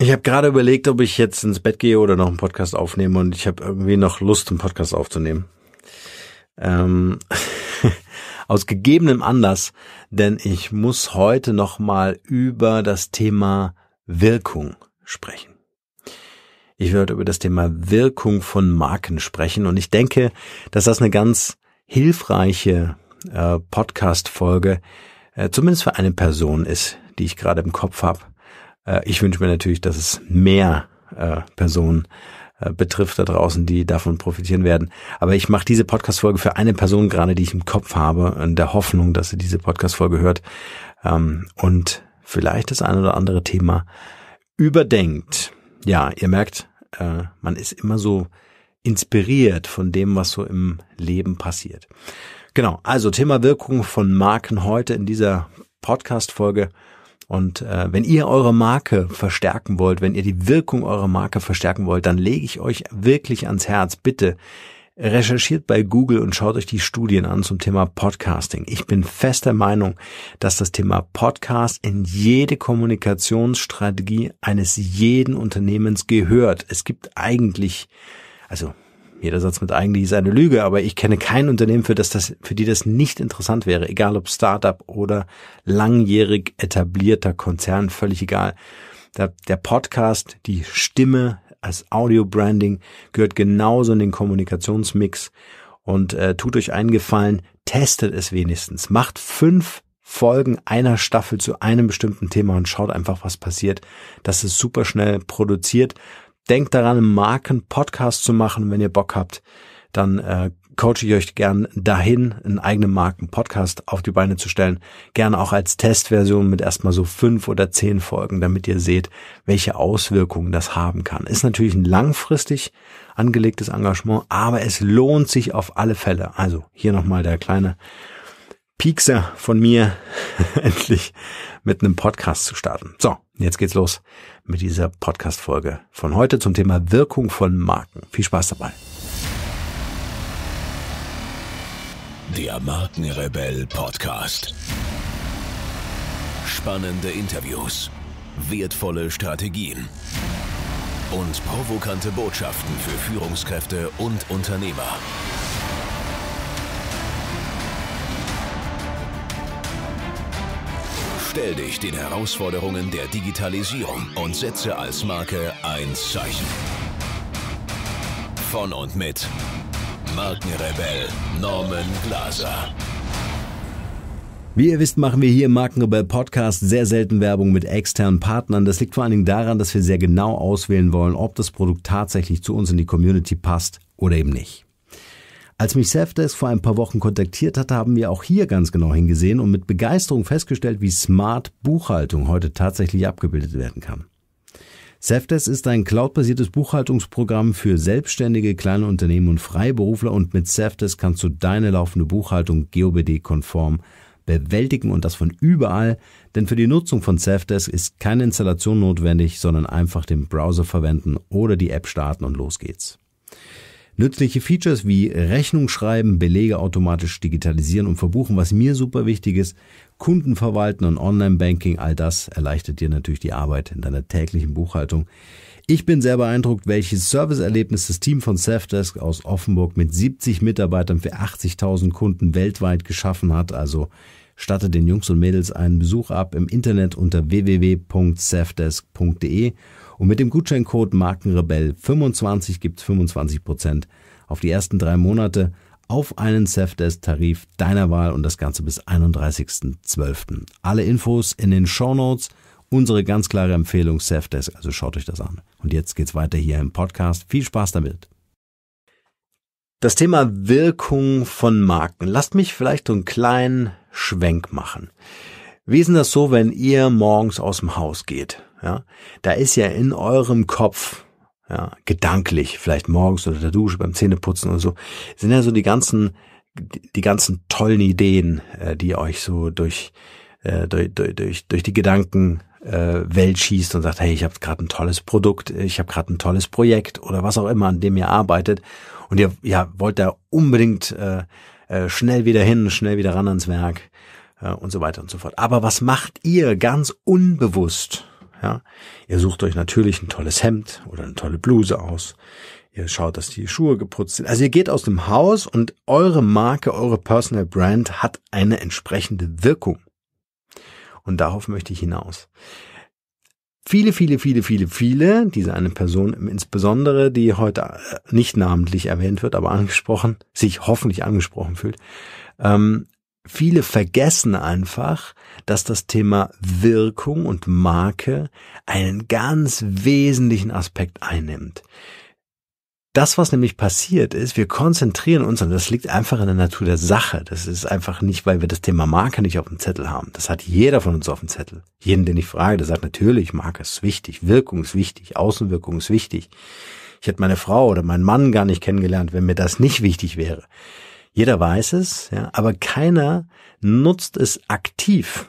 Ich habe gerade überlegt, ob ich jetzt ins Bett gehe oder noch einen Podcast aufnehme und ich habe irgendwie noch Lust, einen Podcast aufzunehmen. Ähm, aus gegebenem Anlass, denn ich muss heute nochmal über das Thema Wirkung sprechen. Ich werde über das Thema Wirkung von Marken sprechen und ich denke, dass das eine ganz hilfreiche äh, Podcast-Folge, äh, zumindest für eine Person ist, die ich gerade im Kopf habe äh, ich wünsche mir natürlich, dass es mehr äh, Personen äh, betrifft da draußen, die davon profitieren werden. Aber ich mache diese Podcast-Folge für eine Person gerade, die ich im Kopf habe, in der Hoffnung, dass sie diese Podcast-Folge hört ähm, und vielleicht das eine oder andere Thema überdenkt. Ja, ihr merkt, man ist immer so inspiriert von dem, was so im Leben passiert. Genau, also Thema Wirkung von Marken heute in dieser Podcast-Folge. Und äh, wenn ihr eure Marke verstärken wollt, wenn ihr die Wirkung eurer Marke verstärken wollt, dann lege ich euch wirklich ans Herz, bitte recherchiert bei Google und schaut euch die Studien an zum Thema Podcasting. Ich bin fest der Meinung, dass das Thema Podcast in jede Kommunikationsstrategie eines jeden Unternehmens gehört. Es gibt eigentlich, also jeder Satz mit eigentlich ist eine Lüge, aber ich kenne kein Unternehmen, für das das, für die das nicht interessant wäre, egal ob Startup oder langjährig etablierter Konzern, völlig egal. Der, der Podcast, die Stimme als Audio-Branding gehört genauso in den Kommunikationsmix und äh, tut euch einen Gefallen, testet es wenigstens. Macht fünf Folgen einer Staffel zu einem bestimmten Thema und schaut einfach, was passiert. Das ist super schnell produziert. Denkt daran, einen Marken-Podcast zu machen, wenn ihr Bock habt. Dann äh, coache ich euch gern dahin, einen eigenen Marken-Podcast auf die Beine zu stellen. Gerne auch als Testversion mit erstmal so fünf oder zehn Folgen, damit ihr seht, welche Auswirkungen das haben kann. Ist natürlich ein langfristig angelegtes Engagement, aber es lohnt sich auf alle Fälle. Also hier nochmal der kleine Piekser von mir, endlich mit einem Podcast zu starten. So, jetzt geht's los mit dieser Podcast-Folge von heute zum Thema Wirkung von Marken. Viel Spaß dabei. Der Markenrebell Podcast. Spannende Interviews, wertvolle Strategien und provokante Botschaften für Führungskräfte und Unternehmer. Stell dich den Herausforderungen der Digitalisierung und setze als Marke ein Zeichen. Von und mit Markenrebell Norman Glaser. Wie ihr wisst, machen wir hier im Markenrebell Podcast sehr selten Werbung mit externen Partnern. Das liegt vor allen Dingen daran, dass wir sehr genau auswählen wollen, ob das Produkt tatsächlich zu uns in die Community passt oder eben nicht. Als mich Safdesk vor ein paar Wochen kontaktiert hatte, haben wir auch hier ganz genau hingesehen und mit Begeisterung festgestellt, wie smart Buchhaltung heute tatsächlich abgebildet werden kann. Safdesk ist ein cloudbasiertes Buchhaltungsprogramm für selbstständige kleine Unternehmen und Freiberufler und mit Safdesk kannst du deine laufende Buchhaltung GOBD-konform bewältigen und das von überall, denn für die Nutzung von Safdesk ist keine Installation notwendig, sondern einfach den Browser verwenden oder die App starten und los geht's. Nützliche Features wie Rechnung schreiben, Belege automatisch digitalisieren und verbuchen, was mir super wichtig ist, Kunden verwalten und Online-Banking, all das erleichtert dir natürlich die Arbeit in deiner täglichen Buchhaltung. Ich bin sehr beeindruckt, welches Serviceerlebnis das Team von Safdesk aus Offenburg mit 70 Mitarbeitern für 80.000 Kunden weltweit geschaffen hat. Also statte den Jungs und Mädels einen Besuch ab im Internet unter www.safdesk.de und mit dem Gutscheincode Markenrebell25 gibt's 25 Prozent auf die ersten drei Monate auf einen Safdesk-Tarif deiner Wahl und das Ganze bis 31.12. Alle Infos in den Show Notes. Unsere ganz klare Empfehlung Safdesk, also schaut euch das an. Und jetzt geht's weiter hier im Podcast. Viel Spaß damit. Das Thema Wirkung von Marken. Lasst mich vielleicht so einen kleinen Schwenk machen. Wie ist denn das so, wenn ihr morgens aus dem Haus geht? Ja, da ist ja in eurem Kopf, ja, gedanklich, vielleicht morgens unter der Dusche, beim Zähneputzen und so, sind ja so die ganzen, die ganzen tollen Ideen, äh, die euch so durch, äh, durch, durch, durch die Gedanken äh, Welt schießt und sagt, hey, ich habe gerade ein tolles Produkt, ich habe gerade ein tolles Projekt oder was auch immer, an dem ihr arbeitet und ihr ja, wollt da unbedingt äh, äh, schnell wieder hin, schnell wieder ran ans Werk äh, und so weiter und so fort. Aber was macht ihr ganz unbewusst? Ja? Ihr sucht euch natürlich ein tolles Hemd oder eine tolle Bluse aus. Ihr schaut, dass die Schuhe geputzt sind. Also ihr geht aus dem Haus und eure Marke, eure Personal Brand hat eine entsprechende Wirkung. Und darauf möchte ich hinaus. Viele, viele, viele, viele, viele, diese eine Person insbesondere, die heute äh, nicht namentlich erwähnt wird, aber angesprochen, sich hoffentlich angesprochen fühlt, ähm, Viele vergessen einfach, dass das Thema Wirkung und Marke einen ganz wesentlichen Aspekt einnimmt. Das, was nämlich passiert ist, wir konzentrieren uns, und das liegt einfach in der Natur der Sache. Das ist einfach nicht, weil wir das Thema Marke nicht auf dem Zettel haben. Das hat jeder von uns auf dem Zettel. Jeden, den ich frage, der sagt natürlich, Marke ist wichtig, Wirkung ist wichtig, Außenwirkung ist wichtig. Ich hätte meine Frau oder meinen Mann gar nicht kennengelernt, wenn mir das nicht wichtig wäre. Jeder weiß es, ja, aber keiner nutzt es aktiv.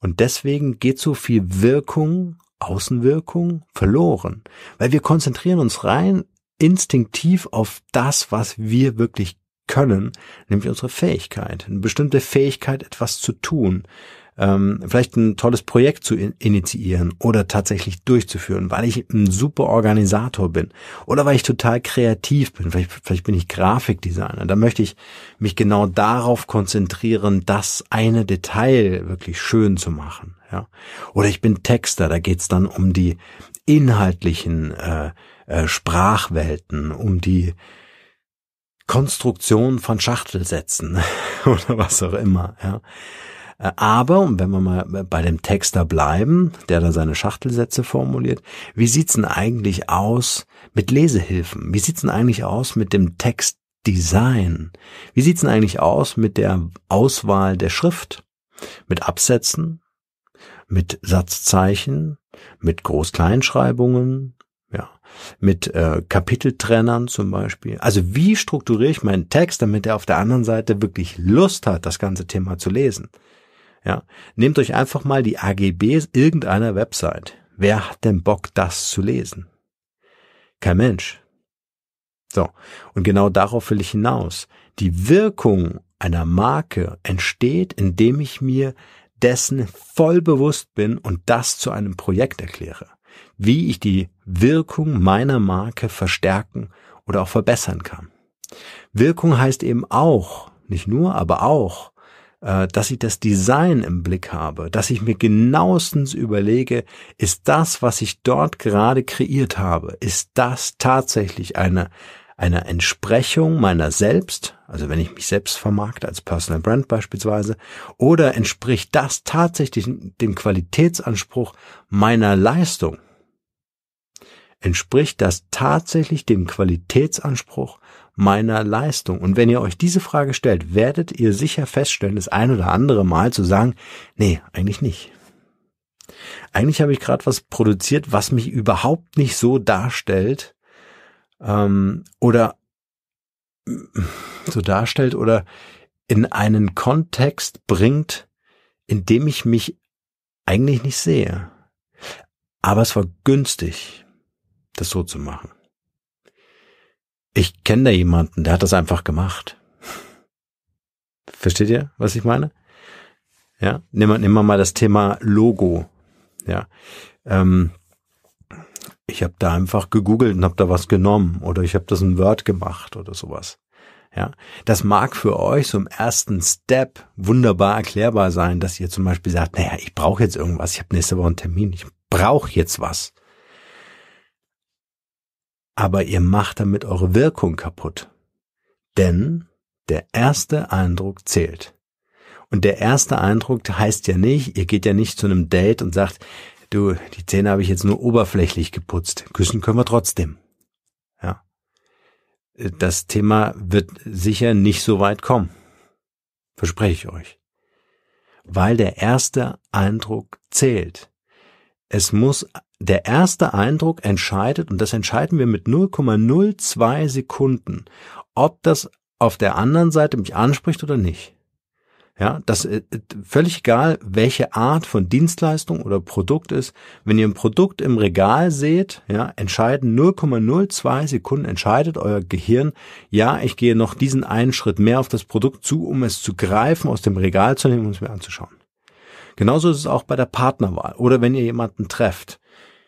Und deswegen geht so viel Wirkung, Außenwirkung verloren, weil wir konzentrieren uns rein instinktiv auf das, was wir wirklich können, nämlich unsere Fähigkeit, eine bestimmte Fähigkeit, etwas zu tun, ähm, vielleicht ein tolles Projekt zu in initiieren oder tatsächlich durchzuführen, weil ich ein super Organisator bin oder weil ich total kreativ bin. Vielleicht, vielleicht bin ich Grafikdesigner. Da möchte ich mich genau darauf konzentrieren, das eine Detail wirklich schön zu machen. Ja? Oder ich bin Texter, da geht's dann um die inhaltlichen äh, äh, Sprachwelten, um die Konstruktion von Schachtelsätzen oder was auch immer. Ja. Äh, aber, und wenn wir mal bei dem Texter bleiben, der da seine Schachtelsätze formuliert, wie sieht's denn eigentlich aus mit Lesehilfen? Wie sieht's denn eigentlich aus mit dem Textdesign? Wie sieht's denn eigentlich aus mit der Auswahl der Schrift? Mit Absätzen? Mit Satzzeichen? Mit Groß-Kleinschreibungen? Ja, mit äh, Kapiteltrennern zum Beispiel. Also wie strukturiere ich meinen Text, damit er auf der anderen Seite wirklich Lust hat, das ganze Thema zu lesen? Ja, nehmt euch einfach mal die AGBs irgendeiner Website. Wer hat denn Bock, das zu lesen? Kein Mensch. So. Und genau darauf will ich hinaus. Die Wirkung einer Marke entsteht, indem ich mir dessen voll bewusst bin und das zu einem Projekt erkläre. Wie ich die Wirkung meiner Marke verstärken oder auch verbessern kann. Wirkung heißt eben auch, nicht nur, aber auch, äh, dass ich das Design im Blick habe, dass ich mir genauestens überlege, ist das, was ich dort gerade kreiert habe, ist das tatsächlich eine, eine Entsprechung meiner selbst, also wenn ich mich selbst vermarkte als Personal Brand beispielsweise, oder entspricht das tatsächlich dem Qualitätsanspruch meiner Leistung? Entspricht das tatsächlich dem Qualitätsanspruch meiner Leistung? Und wenn ihr euch diese Frage stellt, werdet ihr sicher feststellen, das ein oder andere Mal zu sagen, nee, eigentlich nicht. Eigentlich habe ich gerade was produziert, was mich überhaupt nicht so darstellt ähm, oder so darstellt oder in einen Kontext bringt, in dem ich mich eigentlich nicht sehe. Aber es war günstig, das so zu machen ich kenne da jemanden, der hat das einfach gemacht. Versteht ihr, was ich meine? Ja, nehmen wir, nehmen wir mal das Thema Logo. Ja, ähm, ich habe da einfach gegoogelt und habe da was genommen oder ich habe das in Word gemacht oder sowas. Ja, das mag für euch so im ersten Step wunderbar erklärbar sein, dass ihr zum Beispiel sagt, naja, ich brauche jetzt irgendwas, ich habe nächste Woche einen Termin, ich brauche jetzt was aber ihr macht damit eure Wirkung kaputt. Denn der erste Eindruck zählt. Und der erste Eindruck heißt ja nicht, ihr geht ja nicht zu einem Date und sagt, du, die Zähne habe ich jetzt nur oberflächlich geputzt. Küssen können wir trotzdem. Ja. Das Thema wird sicher nicht so weit kommen. Verspreche ich euch. Weil der erste Eindruck zählt. Es muss der erste Eindruck entscheidet, und das entscheiden wir mit 0,02 Sekunden, ob das auf der anderen Seite mich anspricht oder nicht. Ja, das ist äh, völlig egal, welche Art von Dienstleistung oder Produkt ist. Wenn ihr ein Produkt im Regal seht, ja, entscheiden 0,02 Sekunden entscheidet euer Gehirn, ja, ich gehe noch diesen einen Schritt mehr auf das Produkt zu, um es zu greifen, aus dem Regal zu nehmen und es mir anzuschauen. Genauso ist es auch bei der Partnerwahl oder wenn ihr jemanden trefft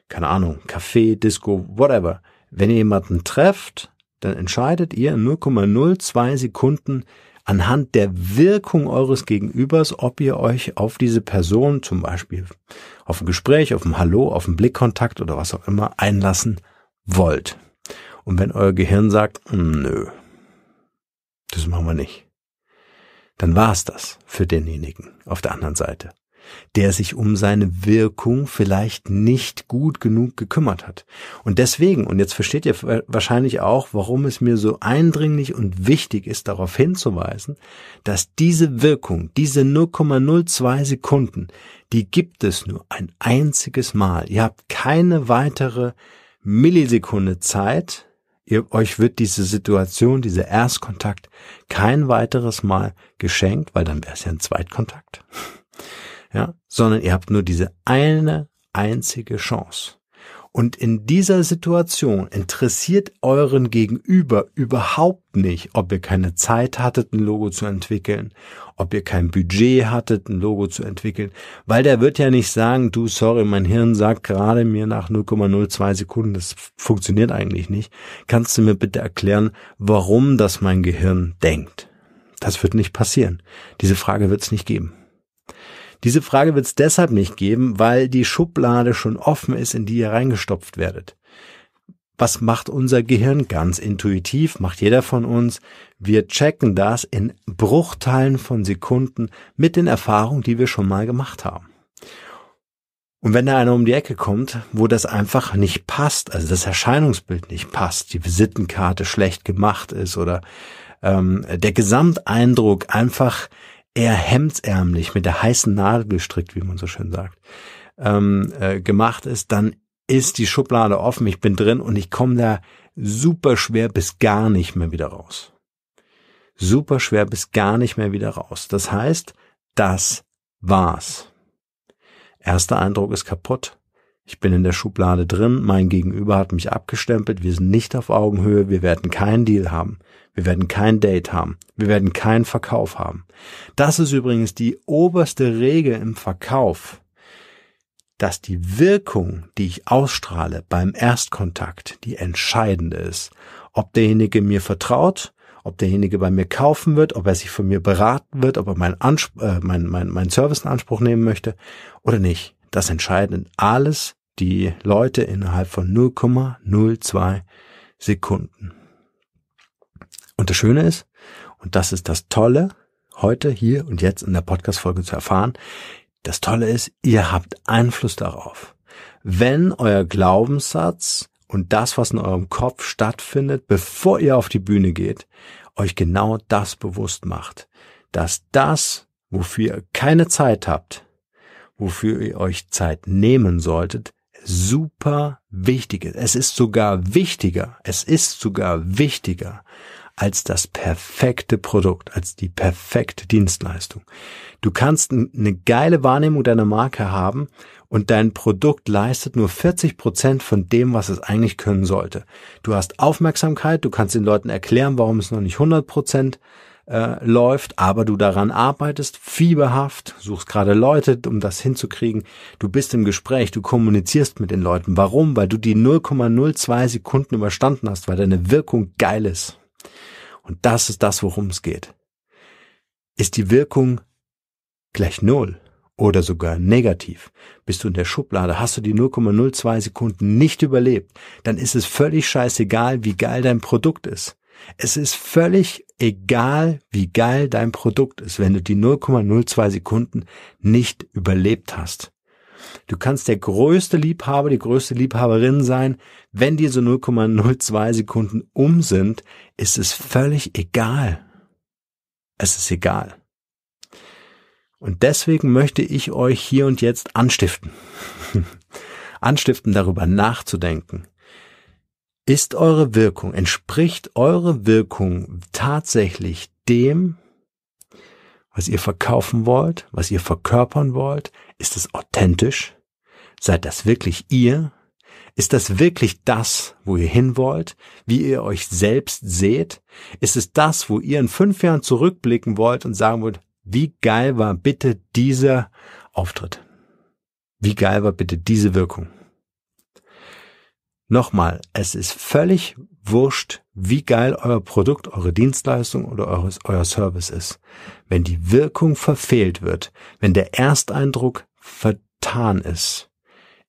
keine Ahnung, Café, Disco, whatever, wenn ihr jemanden trefft, dann entscheidet ihr in 0,02 Sekunden anhand der Wirkung eures Gegenübers, ob ihr euch auf diese Person zum Beispiel auf ein Gespräch, auf ein Hallo, auf einen Blickkontakt oder was auch immer einlassen wollt. Und wenn euer Gehirn sagt, hm, nö, das machen wir nicht, dann war es das für denjenigen auf der anderen Seite der sich um seine Wirkung vielleicht nicht gut genug gekümmert hat. Und deswegen, und jetzt versteht ihr wahrscheinlich auch, warum es mir so eindringlich und wichtig ist, darauf hinzuweisen, dass diese Wirkung, diese 0,02 Sekunden, die gibt es nur ein einziges Mal. Ihr habt keine weitere Millisekunde Zeit, ihr, euch wird diese Situation, dieser Erstkontakt kein weiteres Mal geschenkt, weil dann wäre es ja ein Zweitkontakt ja, sondern ihr habt nur diese eine einzige Chance. Und in dieser Situation interessiert euren Gegenüber überhaupt nicht, ob ihr keine Zeit hattet, ein Logo zu entwickeln, ob ihr kein Budget hattet, ein Logo zu entwickeln, weil der wird ja nicht sagen, du, sorry, mein Hirn sagt gerade mir nach 0,02 Sekunden, das funktioniert eigentlich nicht. Kannst du mir bitte erklären, warum das mein Gehirn denkt? Das wird nicht passieren. Diese Frage wird es nicht geben. Diese Frage wird es deshalb nicht geben, weil die Schublade schon offen ist, in die ihr reingestopft werdet. Was macht unser Gehirn ganz intuitiv, macht jeder von uns. Wir checken das in Bruchteilen von Sekunden mit den Erfahrungen, die wir schon mal gemacht haben. Und wenn da einer um die Ecke kommt, wo das einfach nicht passt, also das Erscheinungsbild nicht passt, die Visitenkarte schlecht gemacht ist oder ähm, der Gesamteindruck einfach eher hemdsärmlich mit der heißen Nadel gestrickt, wie man so schön sagt, ähm, äh, gemacht ist, dann ist die Schublade offen, ich bin drin und ich komme da super schwer bis gar nicht mehr wieder raus. Super schwer bis gar nicht mehr wieder raus. Das heißt, das war's. Erster Eindruck ist kaputt. Ich bin in der Schublade drin, mein Gegenüber hat mich abgestempelt, wir sind nicht auf Augenhöhe, wir werden keinen Deal haben, wir werden kein Date haben, wir werden keinen Verkauf haben. Das ist übrigens die oberste Regel im Verkauf, dass die Wirkung, die ich ausstrahle beim Erstkontakt, die entscheidende ist. Ob derjenige mir vertraut, ob derjenige bei mir kaufen wird, ob er sich von mir beraten wird, ob er meinen, Anspr äh, mein, mein, mein Service in Anspruch nehmen möchte oder nicht. Das entscheiden alles die Leute innerhalb von 0,02 Sekunden. Und das Schöne ist, und das ist das Tolle, heute hier und jetzt in der Podcast-Folge zu erfahren, das Tolle ist, ihr habt Einfluss darauf. Wenn euer Glaubenssatz und das, was in eurem Kopf stattfindet, bevor ihr auf die Bühne geht, euch genau das bewusst macht, dass das, wofür ihr keine Zeit habt, wofür ihr euch Zeit nehmen solltet, super wichtig ist. Es ist sogar wichtiger, es ist sogar wichtiger als das perfekte Produkt, als die perfekte Dienstleistung. Du kannst eine geile Wahrnehmung deiner Marke haben und dein Produkt leistet nur 40 Prozent von dem, was es eigentlich können sollte. Du hast Aufmerksamkeit, du kannst den Leuten erklären, warum es noch nicht 100 Prozent äh, läuft, aber du daran arbeitest, fieberhaft, suchst gerade Leute, um das hinzukriegen. Du bist im Gespräch, du kommunizierst mit den Leuten. Warum? Weil du die 0,02 Sekunden überstanden hast, weil deine Wirkung geil ist. Und das ist das, worum es geht. Ist die Wirkung gleich Null oder sogar negativ? Bist du in der Schublade, hast du die 0,02 Sekunden nicht überlebt, dann ist es völlig scheißegal, wie geil dein Produkt ist. Es ist völlig egal, wie geil dein Produkt ist, wenn du die 0,02 Sekunden nicht überlebt hast. Du kannst der größte Liebhaber, die größte Liebhaberin sein. Wenn diese 0,02 Sekunden um sind, ist es völlig egal. Es ist egal. Und deswegen möchte ich euch hier und jetzt anstiften. anstiften, darüber nachzudenken. Ist eure Wirkung, entspricht eure Wirkung tatsächlich dem, was ihr verkaufen wollt, was ihr verkörpern wollt? Ist es authentisch? Seid das wirklich ihr? Ist das wirklich das, wo ihr hin wollt? Wie ihr euch selbst seht? Ist es das, wo ihr in fünf Jahren zurückblicken wollt und sagen wollt, wie geil war bitte dieser Auftritt? Wie geil war bitte diese Wirkung? Nochmal, es ist völlig wurscht, wie geil euer Produkt, eure Dienstleistung oder eures, euer Service ist. Wenn die Wirkung verfehlt wird, wenn der Ersteindruck vertan ist,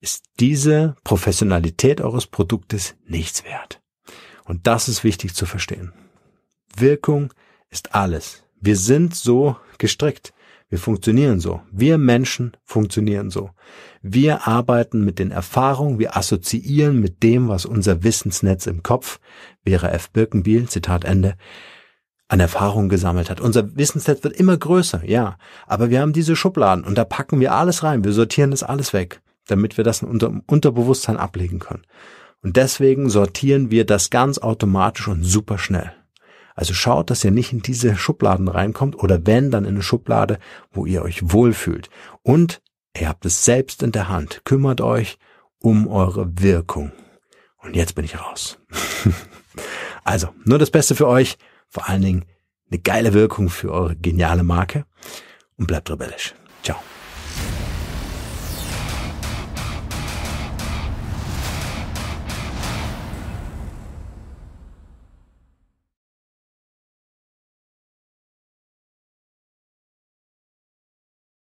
ist diese Professionalität eures Produktes nichts wert. Und das ist wichtig zu verstehen. Wirkung ist alles. Wir sind so gestrickt. Wir funktionieren so. Wir Menschen funktionieren so. Wir arbeiten mit den Erfahrungen, wir assoziieren mit dem, was unser Wissensnetz im Kopf, Vera F. Birkenbiel, Zitat Ende, an Erfahrungen gesammelt hat. Unser Wissensnetz wird immer größer, ja. Aber wir haben diese Schubladen und da packen wir alles rein. Wir sortieren das alles weg, damit wir das in unserem Unterbewusstsein ablegen können. Und deswegen sortieren wir das ganz automatisch und super schnell. Also schaut, dass ihr nicht in diese Schubladen reinkommt oder wenn, dann in eine Schublade, wo ihr euch wohlfühlt. Und ihr habt es selbst in der Hand. Kümmert euch um eure Wirkung. Und jetzt bin ich raus. also, nur das Beste für euch. Vor allen Dingen eine geile Wirkung für eure geniale Marke. Und bleibt rebellisch. Ciao.